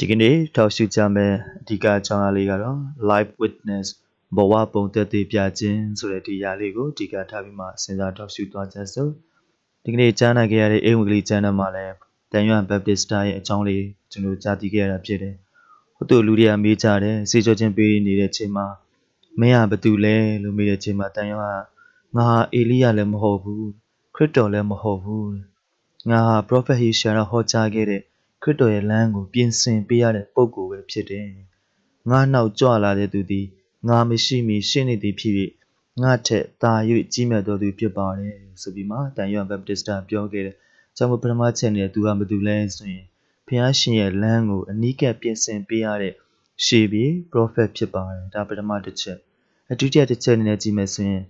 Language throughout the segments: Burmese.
ဒီကနေ့ထောက်ရှုကြမယ့်အဓိကအကြောင်းအရာလေးကတော့ live witness ဘဝပုံသက်သေပြခြင်းဆိုတဲ့ဒီအရာလေးကိုအဓိကထားပြီးမှစဉ်းစားထောက်ရှုသွားကြစို့ဒီကနေ့ကြားနာခဲ့ရတဲ့အိမ်ဝင်ကလေးကျမ်းထဲမှာလည်းတန်ရွန်ဘက်ပတစ်စတာရဲ့အကြောင်းလေးကျွန်တော်ကြားသိခဲ့ရတာဖြစ်တယ်ဟုတ်တယ်လူတွေကမေးကြတယ်စေချောချင်းပေးနေတဲ့အချိန်မှာမင်းကဘသူလဲလို့မေးတဲ့အချိန်မှာတန်ရွန်ကငါဟာအေလိယလည်းမဟုတ်ဘူးခရစ်တော်လည်းမဟုတ်ဘူးငါဟာ prophet Hosea ဟောကြားခဲ့တဲ့ခရစ်တော်ရဲ့လမ်းကိုပြင်ဆင်ပေးရတဲ့ပုံကိုပဲဖြစ်တယ်။ငါနောက်ကြွလာတဲ့သူသည်ငါမရှိမီရှင်းနေသည်ဖြစ်၍ငါထက်သာ၍ကြီးမြတ်တော်သူဖြစ်ပါတယ်ဆိုပြီးမှတန်ယွမ်ဗက်ပတစ်စတာပြောခဲ့တယ်။ကျွန်တော်ပထမချက်နဲ့သူကမတူလဲဆိုရင်ဖျားရှင်ရဲ့လမ်းကို အနီးကပ်ပြင်ဆင်ပေးရတဲ့ရှေးပြီး prophet ဖြစ်ပါတယ်ဒါပထမတစ်ချက်အဒုတိယတစ်ချက်အနေနဲ့ကြည့်မယ်ဆိုရင်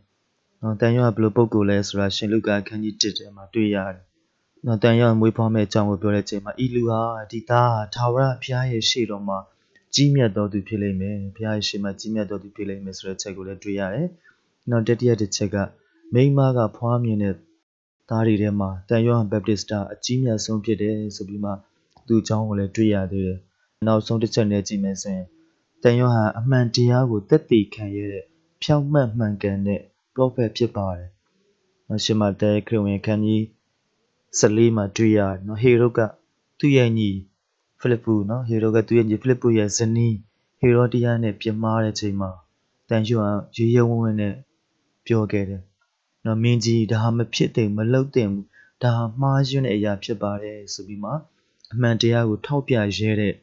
နော်တန်ယွမ်ကဘယ်လိုပုံကိုလဲဆိုတာရှင်လုကာခန်းကြီး1ထဲမှာတွေ့ရတယ်နော်တန်ရောက်မွေးဖွားမဲ့အကြောင်းကိုပြောတဲ့အချိန်မှာဤလူဟာဒီသားဟာထာဝရဘုရားရဲ့ရှေ့တော်မှာကြီးမြတ်တော်သူဖြစ်လိမ့်မယ်ဘုရားရဲ့ရှေ့မှာကြီးမြတ်တော်သူဖြစ်လိမ့်မယ်ဆိုတဲ့ချက်ကိုလည်းတွေ့ရတယ်။နောက်တတိယတစ်ချက်ကမိမကဖွားမြင်တဲ့သားတွေထဲမှာတန်ယောဟန်ဘက်ပတစ်စတာအကြီးမြတ်ဆုံးဖြစ်တယ်ဆိုပြီးမှသူ့အကြောင်းကိုလည်းတွေ့ရသေးတယ်။နောက်ဆုံးတစ်ချက်နဲ့ကြည့်မယ်ဆိုရင်တန်ယောဟန်အမှန်တရားကို သက်သေခံရတဲ့ဖြောင့်မတ်မှန်ကန်တဲ့ပရောဖက်ဖြစ်ပါတယ်။နောက်ရှင်မတဲခရစ်ဝင်ခန်းကြီး14မှာတွေ့ရတယ်နော်ဟေရုကသူ့ရဲ့ညီဖိလစ်ပုနော်ဟေရုကသူ့ရဲ့ညီဖိလစ်ပုရဲ့ဇနီးဟေရောတရားနဲ့ပြမားတဲ့ချိန်မှာတန်ရှုဟာရေရဝင်းဝင်းနဲ့ပြောခဲ့တယ်နော်မင်းကြီးဒါမဖြစ်တဲ့မလုပ်တဲ့ဒါမှားယွင်းတဲ့အရာဖြစ်ပါတယ်ဆိုပြီးမှအမှန်တရားကိုထောက်ပြရဲတဲ့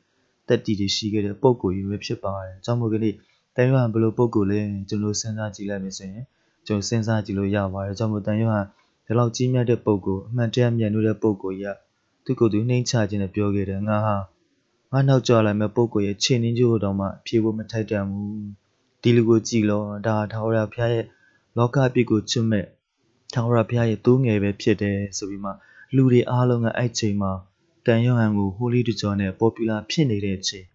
တက်တီတွေရှိခဲ့တဲ့ပုံကိုရွေးဖြစ်ပါတယ်။ကြောင့်မို့ကလေးတန်ရွာဘယ်လိုပုံကိုလဲကျွန်တော်စဉ်းစားကြည့်လိုက်မယ်ဆိုရင်ကျွန်တော်စဉ်းစားကြည့်လို့ရပါတယ်။ကြောင့်မို့တန်ရွာဒီလောက်ကြီးမြတ်တဲ့ပုံကိုအမှန်တရားမြင်လို့တဲ့ပုံကိုရသူ့ကိုယ်သူနှိမ့်ချခြင်းနဲ့ပြောခဲ့တယ်ငါဟာငါနောက်ကြလာမဲ့ပုံကိုရခြေနှင်းကျိုးတော်မှဖြေဖို့မထိုက်တန်ဘူးဒီလူကိုကြည်လောဒါထာဝရဘုရားရဲ့လောကပြစ်ကိုချွတ်မဲ့ထာဝရဘုရားရဲ့တိုးငယ်ပဲ ဖြစ်တယ်ဆိုပြီးမှ လူတွေအားလုံးကအဲ့ချိန်မှာတန်ယောဟန်ကိုဟိုလီတကြောနဲ့ပေါ်ပူလာဖြစ်နေတဲ့အချိန်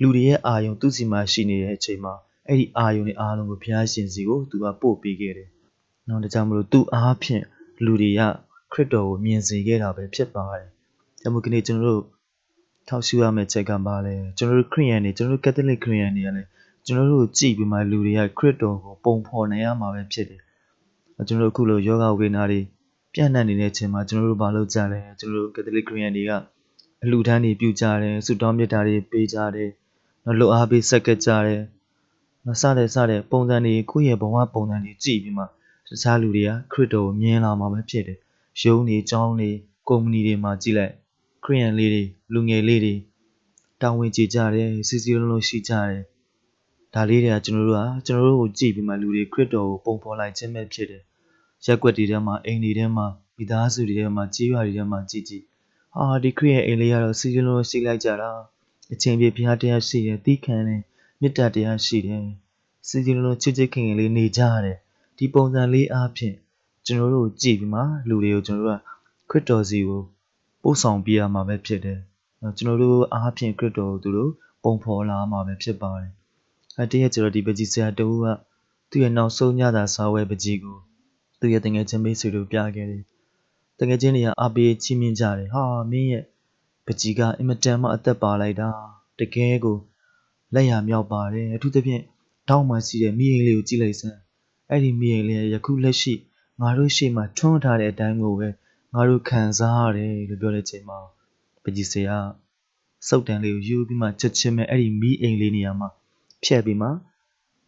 လူတွေရဲ့အာယုံသူ့စီမှာရှိနေတဲ့အချိန်မှာအဲ့ဒီအာယုံတွေအားလုံးကိုဘုရားရှင်စီကို သူကပို့ပေးခဲ့တယ်။နောက်ဒါကြောင့်မလို့သူအားဖြင့်လူတွေကခရစ်တော်ကိုမြင်စေခဲ့တာပဲဖြစ်ပါတယ်။ဒါမို့ဒီနေ့ကျွန်တော်တို့ထောက်ရှုရမယ့်ချက်ကပါလဲကျွန်တော်တို့ခရစ်ယာန်တွေကျွန်တော်တို့ကက်သလစ်ခရစ်ယာန်တွေကလည်းကျွန်တော်တို့ကြည်ပြီးမှလူတွေကခရစ်တော်ကိုပုံဖော်နိုင်ရမှာပဲဖြစ်တယ်။ကျွန်တော်တို့အခုလိုယောဂဝေနာတွေပြန့်နှံ့နေတဲ့အချိန်မှာကျွန်တော်တို့မလုပ်ကြလဲကျွန်တော်တို့ကက်သလစ်ခရစ်ယာန်တွေကအလူထမ်းတွေပြုကြတယ်ဆုတောင်းမြတ်တာတွေပေးကြတယ်နော်လှူအားပေးဆက်ကကြတယ်နော်စတဲ့စတဲ့ပုံစံတွေကိုယ့်ရဲ့ဘဝပုံစံတွေကြည်ပြီးမှတခြားလူတွေကခရစ်တော်ကိုမြင်လာမှာပဲဖြစ်တယ်ရုံးတွေကျောင်းတွေကုမ္ပဏီတွေမှာကြည့်လိုက် ခရီးရန်လေးတွေလူငယ်လေးတွေတာဝန်ကျေကြတယ်စီစီလုံးလုံးရှိကြတယ်ဒါလေးတွေကကျွန်တော်တို့ကကျွန်တော်တို့ကိုကြည့်ပြီးမှလူတွေခရစ်တော်ကိုပုံဖော်လိုက်ခြင်းပဲဖြစ်တယ်ရက်ွက်တွေထဲမှာအိမ်တွေထဲမှာမိသားစုတွေထဲမှာကြေးရွာတွေထဲမှာကြည့်ကြည့်ဟာဒီခရစ်ရဲ့အိမ်လေးကတော့စီစီလုံးလုံးရှိလိုက်ကြတာအချင်းပြေဘုရားတရားရှိတယ်သီးခံတယ်မေတ္တာတရားရှိတယ်စီစီလုံးလုံးချစ်ချစ်ခင်ခင်လေးနေကြရတယ်ဒီပုံစံလေးအားဖြင့်ကျွန်တော်တို့ကြည့်ပြီးမှလူတွေကိုကျွန်တော်တို့ကခရစ်တော်စီကိုပို့ဆောင်ပေးရမှာပဲဖြစ်တယ်ကျွန်တော်တို့အားဖြင့်ခရစ်တော်ကိုသူတို့ပုံဖော်လာမှာပဲဖြစ်ပါတယ်အတည့်ရကျွန်တော်ဒီပကြီးဆရာတူကသူ့ရဲ့နောက်ဆုံးညတာစာဝဲပကြီးကိုသူ့ရဲ့တငယ်ချင်းမိတ်ဆွေတို့ပြခဲ့တယ်တငယ်ချင်းတွေကအားပေးချီးမြှင့်ကြတယ်ဟာမင်းရဲ့ပကြီးကအင်မတန်မှအသက်ပါလိုက်တာတကယ်ကိုလက်ရမြောက်ပါတယ်အထူးသဖြင့်တောင်းမှစီတဲ့မိရင်လေးကိုကြည့်လိုက်စမ်းအဲ့ဒီမိရင်လည်းယခုလက်ရှိငါတို့ရှေ့မှာထွန်းထားတဲ့အတိုင်းကိုပဲငါတို့ခံစားရတယ်လို့ပြောတဲ့ချိန်မှာ ပကြီးစရာစုတ်တန်လေးကိုယူပြီးမှချက်ချင်းပဲအဲ့ဒီမိအိမ်လေးနေရာမှာဖြတ်ပြီးမှ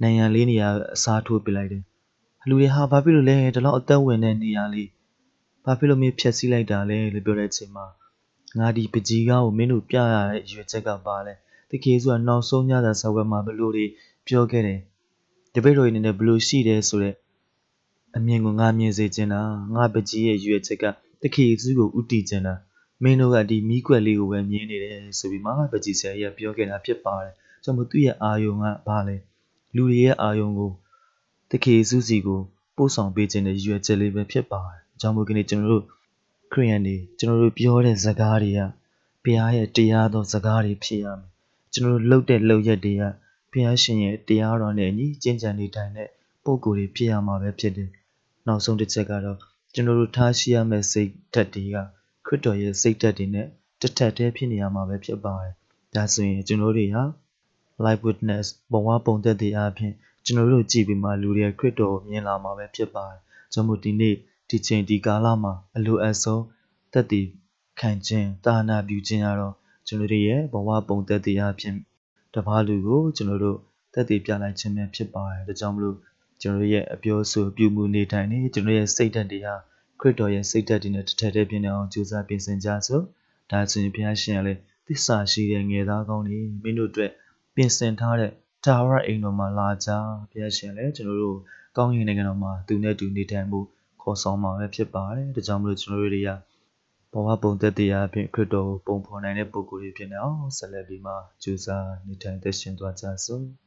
နိုင်ငံလေးနေရာအစားထိုးပစ်လိုက်တယ်။လူတွေဟာဘာဖြစ်လို့လဲဒီလောက်အသက်ဝင်တဲ့နေရာလေးဘာဖြစ်လို့မင်းဖြတ်စည်းလိုက်တာလဲလို့ပြောတဲ့ချိန်မှာငါဒီပကြီးကားကိုမင်းတို့ပြရတဲ့ရွေချက်ကပါလဲ။တကယ်ဆိုတော့နောက်ဆုံးညစာဆောက်ပွဲမှာဘလို့တွေပြောခဲ့တယ်တပည့်တော်အနေနဲ့ဘလို့ရှိတယ်ဆိုတော့အမြင်ကိုငါမြင်စေချင်တာငါပကြီးရဲ့ရွေချက်ကတခေစုကိုဥတီချင်တာမင်းတို့ကဒီမိကွက်လေးကိုပဲမြင်နေတယ်ဆိုပြီးမှပကြီးဆရာကြီးကပြောခဲ့တာဖြစ်ပါတယ်ကျွန်တော်သူ့ရဲ့အာယုံကဘာလဲလူတွေရဲ့အာယုံကိုတခေစုစီကိုပို့ဆောင်ပေးခြင်းတဲ့ရွေချက်လေးပဲဖြစ်ပါတယ်အကြောင်းမို့ကနေ့ကျွန်တော်တို့ခရိယန်တွေကျွန်တော်တို့ပြောတဲ့ဇကားတွေကဘုရားရဲ့တရားသောဇကားတွေဖြစ်ရမယ်ကျွန်တော်တို့လှုပ်တဲ့လှုပ်ရက်တွေကဖះရှင်ရဲ့တရားတော်နဲ့အညီကျင့်ကြံနေတိုင်းတဲ့ပုံကိုယ်တွေဖြစ်ရမှာပဲဖြစ်တယ်။နောက်ဆုံးတစ်ချက်ကတော့ကျွန်တော်တို့ထားရှိရမယ့်စိတ်ဓာတ်တွေကခရစ်တော်ရဲ့စိတ်ဓာတ်တွေနဲ့တစ်ထပ်တည်းဖြစ်နေရမှာပဲဖြစ်ပါတယ်။ဒါဆိုရင်ကျွန်တော်တွေဟာ live witness ဘဝပုံသက်တွေအပြင်ကျွန်တော်တို့ကြည့်ပြီးမှလူတွေခရစ်တော်ကို မြင်လာမှာပဲဖြစ်ပါတယ်။ကျွန်တော်ဒီနေ့ဒီချိန်ဒီကာလမှာအလိုအပ်ဆုံးသက်တည်ခံခြင်းတာနာပြုခြင်းရတော့ကျွန်တော်တို့ရဲ့ဘဝပုံသက်တွေအပြင်တပါးလူကိုကျွန်တော်တို့တက်တည်ပြလိုက်ခြင်းပဲဖြစ်ပါတယ်ဒါကြောင့်မလို့ကျွန်တော်ရဲ့အပြောဆိုပြုမှုနေထိုင်နေကျွန်တော်ရဲ့စိတ်ဓာတ်တွေဟာခရစ်တော်ရဲ့စိတ်ဓာတ်တွေနဲ့တထက်တည်းပြင်းအောင်ကြိုးစားပြင်ဆင်ကြစို့ဒါဆိုရင်ဘုရားရှင်ကလည်းသစ္စာရှိတဲ့ငယ်သားကောင်းတွေမင်းတို့အတွက်ပြင်ဆင်ထားတဲ့တာဝရအိမ်တော်မှာလာကြဘုရားရှင်လည်းကျွန်တော်တို့ကောင်းရင်နိုင်ငံတော်မှာသူနဲ့တူနေထိုင်မှုခေါ်ဆောင်မှာပဲဖြစ်ပါတယ်ဒါကြောင့်မလို့ကျွန်တော်တို့တွေကဘဝပုံသက်တရားဖြင့်ခရစ်တော်ကိုပုံဖော်နိုင်တဲ့ပုဂ္ဂိုလ်တွေဖြစ်နေအောင်ဆက်လက်ပြီးမှကြိုးစားနေထိုင်သက်ရှင်သွားကြစို့။